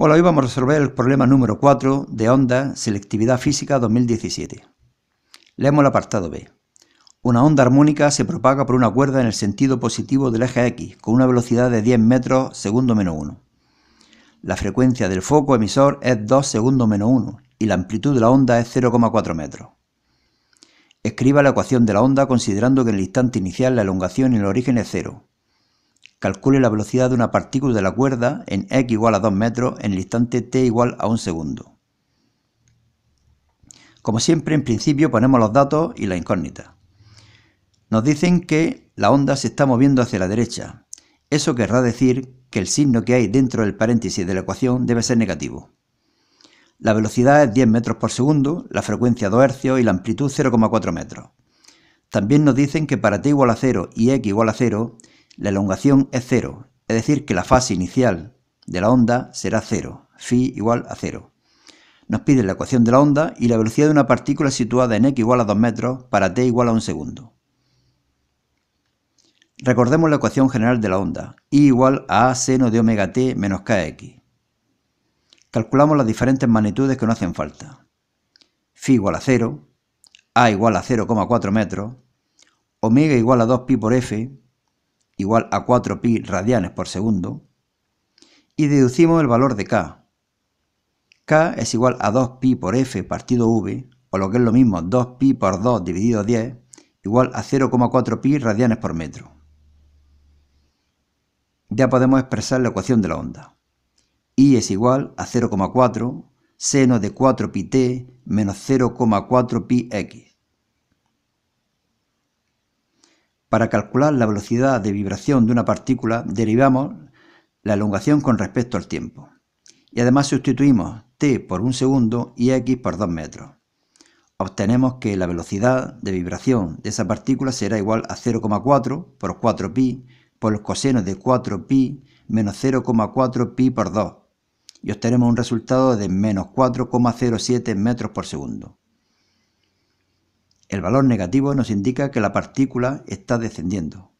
Hola, hoy vamos a resolver el problema número 4 de onda selectividad física 2017. Leemos el apartado B. Una onda armónica se propaga por una cuerda en el sentido positivo del eje X con una velocidad de 10 metros segundo menos 1. La frecuencia del foco emisor es 2 segundos menos 1 y la amplitud de la onda es 0,4 metros. Escriba la ecuación de la onda considerando que en el instante inicial la elongación en el origen es 0 calcule la velocidad de una partícula de la cuerda en x igual a 2 metros en el instante t igual a 1 segundo. Como siempre, en principio ponemos los datos y la incógnita. Nos dicen que la onda se está moviendo hacia la derecha. Eso querrá decir que el signo que hay dentro del paréntesis de la ecuación debe ser negativo. La velocidad es 10 metros por segundo, la frecuencia 2 hercios y la amplitud 0,4 metros. También nos dicen que para t igual a 0 y x igual a 0, la elongación es cero, es decir, que la fase inicial de la onda será cero, phi igual a cero. Nos pide la ecuación de la onda y la velocidad de una partícula situada en x igual a 2 metros para t igual a 1 segundo. Recordemos la ecuación general de la onda, i igual a, a seno de omega t menos kx. Calculamos las diferentes magnitudes que nos hacen falta. Phi igual a 0, a igual a 0,4 metros, omega igual a 2pi por f, igual a 4pi radianes por segundo, y deducimos el valor de k. k es igual a 2pi por f partido v, o lo que es lo mismo 2pi por 2 dividido 10, igual a 0,4pi radianes por metro. Ya podemos expresar la ecuación de la onda. i es igual a 0,4 seno de 4pi t menos 0,4pi x. Para calcular la velocidad de vibración de una partícula derivamos la elongación con respecto al tiempo. Y además sustituimos t por un segundo y x por 2 metros. Obtenemos que la velocidad de vibración de esa partícula será igual a 0,4 por 4pi por el coseno de 4pi menos 0,4pi por 2 y obtenemos un resultado de menos 4,07 metros por segundo. El valor negativo nos indica que la partícula está descendiendo.